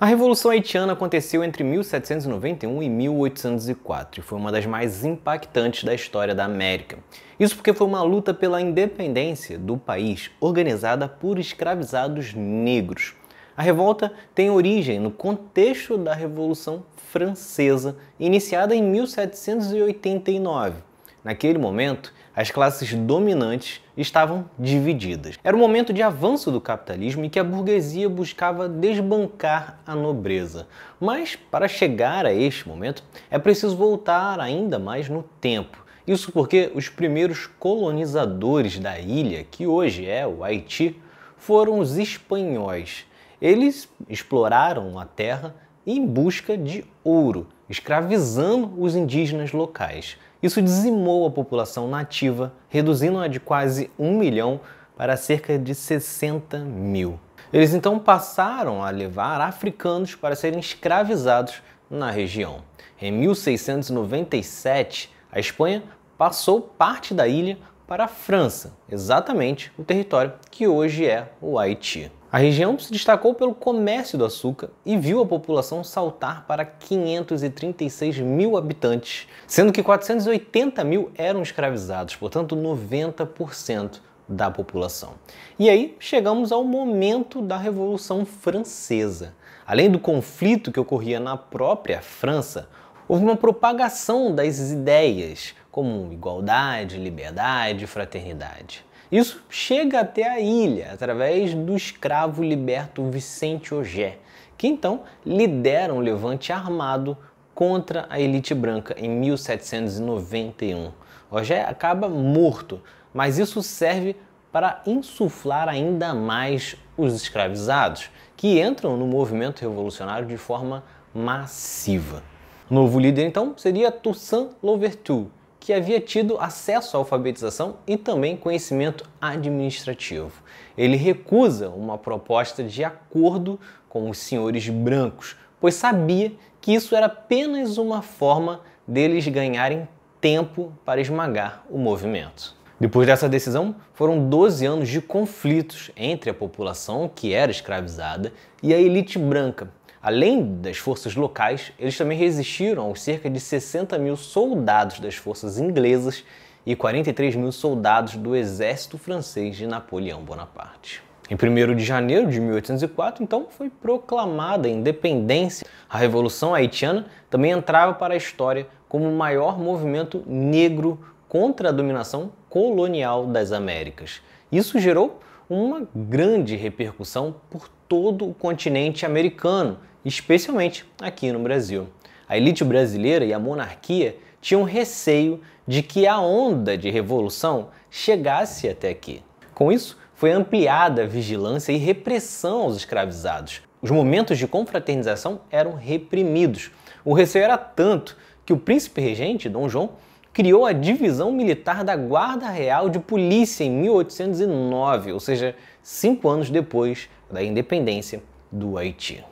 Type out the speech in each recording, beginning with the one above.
A Revolução Haitiana aconteceu entre 1791 e 1804 e foi uma das mais impactantes da história da América. Isso porque foi uma luta pela independência do país, organizada por escravizados negros. A revolta tem origem no contexto da Revolução Francesa, iniciada em 1789. Naquele momento, as classes dominantes estavam divididas. Era um momento de avanço do capitalismo e que a burguesia buscava desbancar a nobreza. Mas, para chegar a este momento, é preciso voltar ainda mais no tempo. Isso porque os primeiros colonizadores da ilha, que hoje é o Haiti, foram os espanhóis. Eles exploraram a terra em busca de ouro escravizando os indígenas locais. Isso dizimou a população nativa, reduzindo-a de quase um milhão para cerca de 60 mil. Eles então passaram a levar africanos para serem escravizados na região. Em 1697, a Espanha passou parte da ilha para a França, exatamente o território que hoje é o Haiti. A região se destacou pelo comércio do açúcar e viu a população saltar para 536 mil habitantes, sendo que 480 mil eram escravizados, portanto 90% da população. E aí chegamos ao momento da Revolução Francesa. Além do conflito que ocorria na própria França, houve uma propagação das ideias como igualdade, liberdade, fraternidade. Isso chega até a ilha através do escravo liberto Vicente Ogé, que então lidera um levante armado contra a elite branca em 1791. Ogé acaba morto, mas isso serve para insuflar ainda mais os escravizados, que entram no movimento revolucionário de forma massiva. novo líder então seria Toussaint Louverture, que havia tido acesso à alfabetização e também conhecimento administrativo. Ele recusa uma proposta de acordo com os senhores brancos, pois sabia que isso era apenas uma forma deles ganharem tempo para esmagar o movimento. Depois dessa decisão, foram 12 anos de conflitos entre a população que era escravizada e a elite branca, Além das forças locais, eles também resistiram aos cerca de 60 mil soldados das forças inglesas e 43 mil soldados do exército francês de Napoleão Bonaparte. Em 1 de janeiro de 1804, então, foi proclamada a independência. A Revolução Haitiana também entrava para a história como o maior movimento negro contra a dominação colonial das Américas. Isso gerou uma grande repercussão por todo o continente americano, especialmente aqui no Brasil. A elite brasileira e a monarquia tinham receio de que a onda de revolução chegasse até aqui. Com isso, foi ampliada a vigilância e repressão aos escravizados. Os momentos de confraternização eram reprimidos. O receio era tanto que o príncipe regente, Dom João, criou a divisão militar da Guarda Real de Polícia em 1809, ou seja, cinco anos depois da independência do Haiti.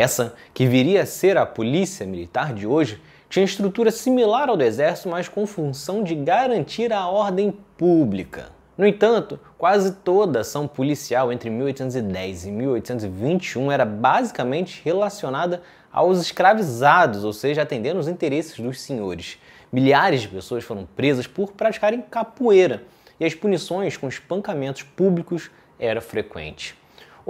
Essa, que viria a ser a polícia militar de hoje, tinha estrutura similar ao do exército, mas com função de garantir a ordem pública. No entanto, quase toda ação policial entre 1810 e 1821 era basicamente relacionada aos escravizados, ou seja, atendendo os interesses dos senhores. Milhares de pessoas foram presas por praticarem capoeira, e as punições com espancamentos públicos era frequente.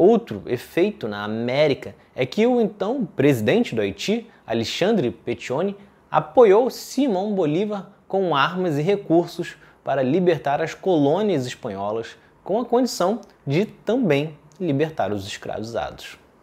Outro efeito na América é que o então presidente do Haiti, Alexandre Petione, apoiou Simão Bolívar com armas e recursos para libertar as colônias espanholas, com a condição de também libertar os escravizados.